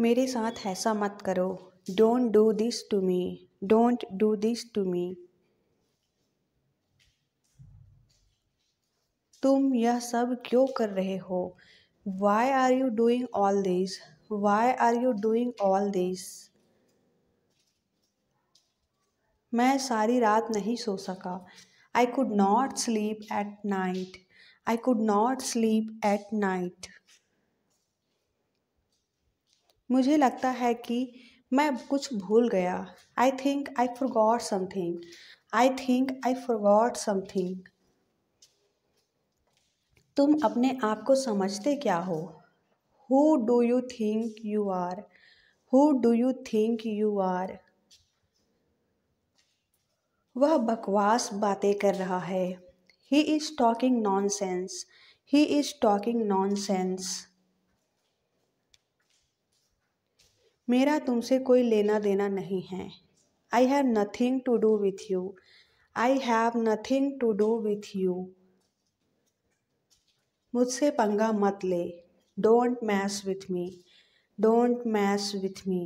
मेरे साथ ऐसा मत करो don't do this to me don't do this to me तुम यह सब क्यों कर रहे हो why are you doing all this why are you doing all this मैं सारी रात नहीं सो सका I could not sleep at night I could not sleep at night मुझे लगता है कि मैं कुछ भूल गया I think I forgot something I think I forgot something तुम अपने आप को समझते क्या हो who do you think you are who do you think you are वह बकवास बातें कर रहा है he is talking nonsense he is talking nonsense मेरा तुमसे कोई लेना देना नहीं है I have nothing to do with you I have nothing to do with you मुझसे पंगा मत ले don't mess with me don't mess with me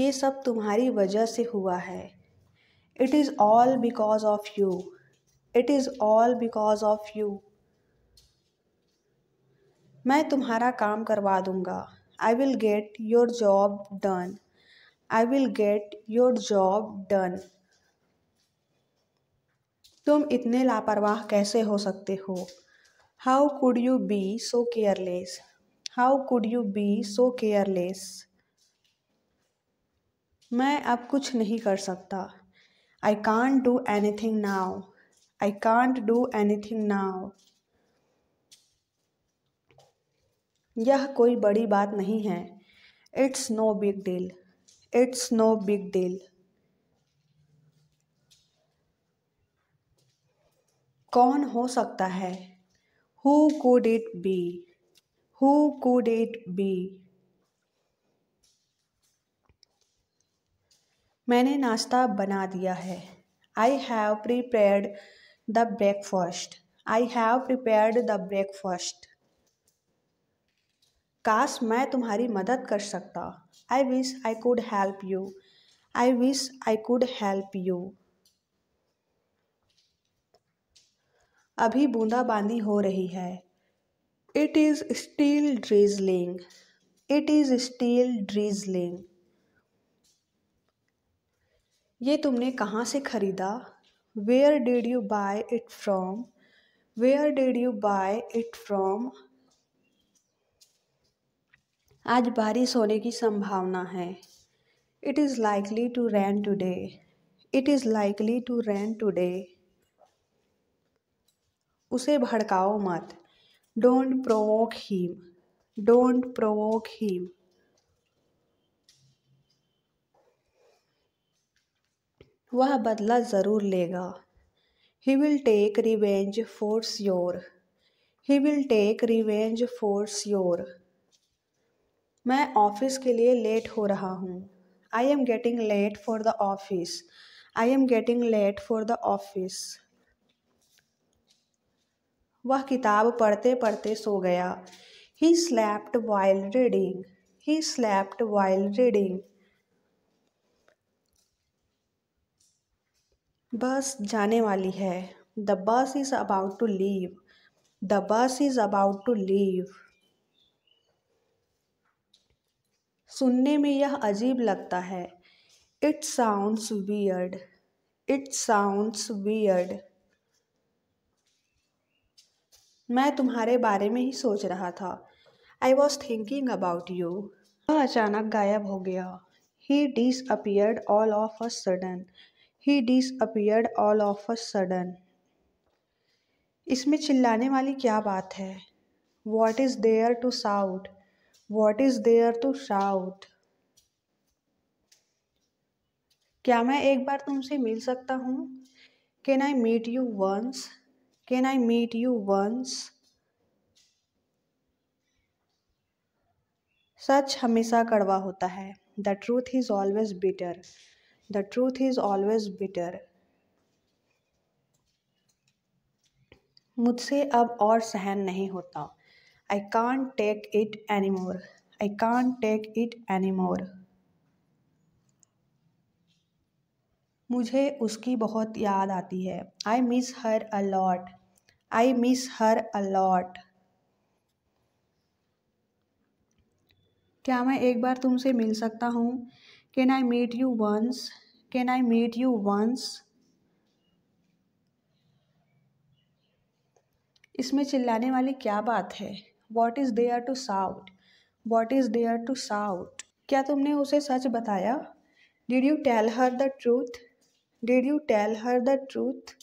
ये सब तुम्हारी वजह से हुआ है it is all because of you it is all because of you मैं तुम्हारा काम करवा दूँगा I will get your job done I will get your job done तुम इतने लापरवाह कैसे हो सकते हो how could you be so careless how could you be so careless मैं अब कुछ नहीं कर सकता I can't do anything now I can't do anything now यह कोई बड़ी बात नहीं है it's no big deal it's no big deal कौन हो सकता है who could it be who could it be मैंने नाश्ता बना दिया है I have prepared the breakfast I have prepared the breakfast काश मैं तुम्हारी मदद कर सकता I wish I could help you I wish I could help you अभी बूंदाबांदी हो रही है it is still drizzling it is still ड्रीजलिंग ये तुमने कहाँ से ख़रीदा where did you buy it from where did you buy it from आज बारिश होने की संभावना है it is likely to rain today it is likely to rain today उसे भड़काओ मत don't provoke him don't provoke him वह बदला ज़रूर लेगा he will take revenge for sure he will take revenge for sure मैं ऑफिस के लिए लेट हो रहा हूँ I am getting late for the office I am getting late for the office वह किताब पढ़ते पढ़ते सो गया he slept while reading he slept while reading bus जाने वाली है the bus is about to leave the bus is about to leave सुनने में यह अजीब लगता है it sounds weird it sounds weird मैं तुम्हारे बारे में ही सोच रहा था I was thinking about you वह अचानक गायब हो गया he disappeared all of a sudden he disappeared all of a sudden इसमें चिल्लाने वाली क्या बात है what is there to shout what is there to shout क्या मैं एक बार तुमसे मिल सकता हूँ can I meet you once can I meet you once सच हमेशा कड़वा होता है the truth is always bitter the truth is always bitter मुझसे अब और सहन नहीं होता I can't take it anymore. I can't take it anymore. मुझे उसकी बहुत याद आती है I miss her a lot I miss her a lot क्या मैं एक बार तुमसे मिल सकता हूँ can I meet you once can I meet you once इसमें चिल्लाने वाली क्या बात है what is there to shout what is there to shout क्या तुमने उसे सच बताया did you tell her the truth did you tell her the truth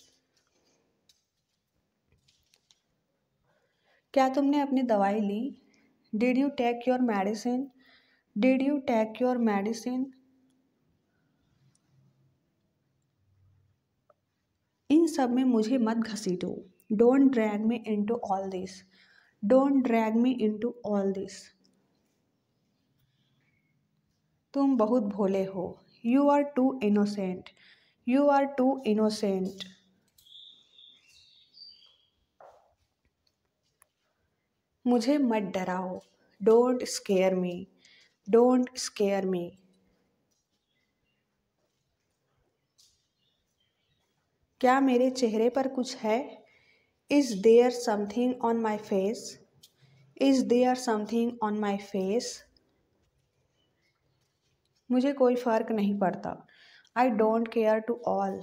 क्या तुमने अपनी दवाई ली did you take your medicine did you take your medicine इन सब में मुझे मत घसीटो don't drag me to all this don't drag me to all this तुम बहुत भोले हो you are too innocent you are too innocent मुझे मत डराओ don't scare me don't scare me क्या मेरे चेहरे पर कुछ है is there something on my face is there something on my face मुझे कोई फ़र्क नहीं पड़ता आई don't care to all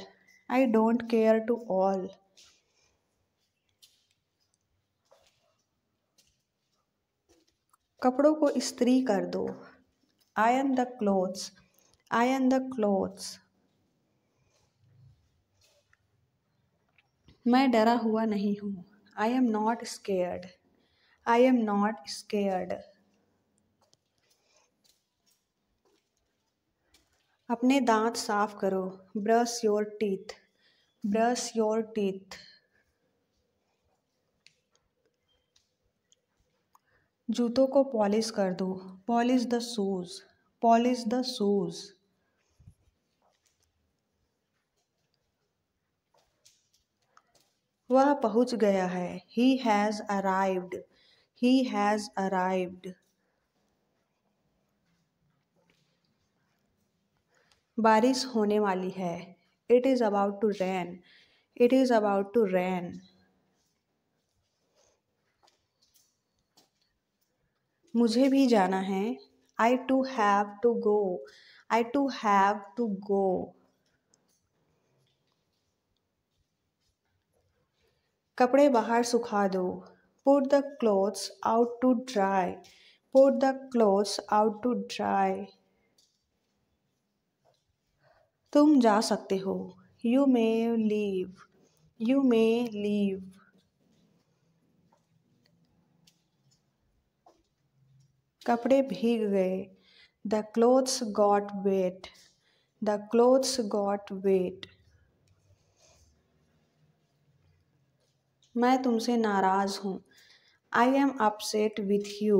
I don't care to all कपड़ों को इस्त्री कर दो iron the clothes iron the clothes मैं डरा हुआ नहीं हूँ I am not scared I am not scared अपने दांत साफ करो brush your teeth brush your teeth जूतों को पॉलिश कर दो polish the shoes polish the shoes वह पहुंच गया है he has arrived he has arrived बारिश होने वाली है it is about to rain it is about to rain मुझे भी जाना है I too have to go I too have to go कपड़े बाहर सुखा दो put the clothes out to dry put the clothes out to dry तुम जा सकते हो you may leave you may leave कपड़े भीग गए the clothes got wet the clothes got wet मैं तुमसे नाराज़ हूँ I am upset with you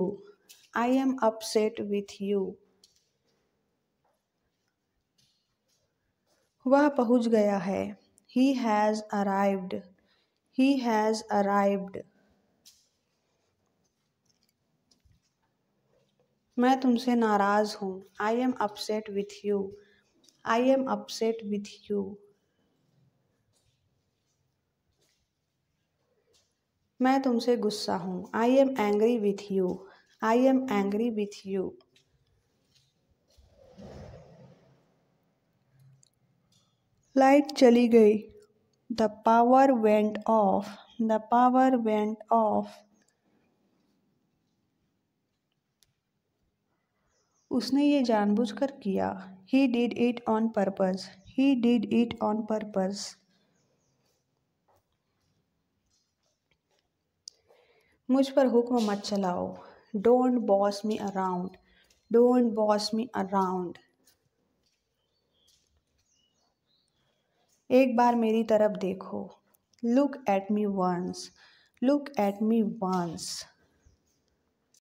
I am upset with you वह पहुँच गया है he has arrived he has arrived मैं तुमसे नाराज़ हूँ I am upset with you I am upset with you मैं तुमसे गुस्सा हूँ I am angry with you I am angry with you light चली गई the power went off the power went off उसने ये जानबूझकर किया he did it on purpose he did it on purpose मुझ पर हुक्म मत चलाओ don't boss me around don't boss me around एक बार मेरी तरफ देखो look at me once look at me once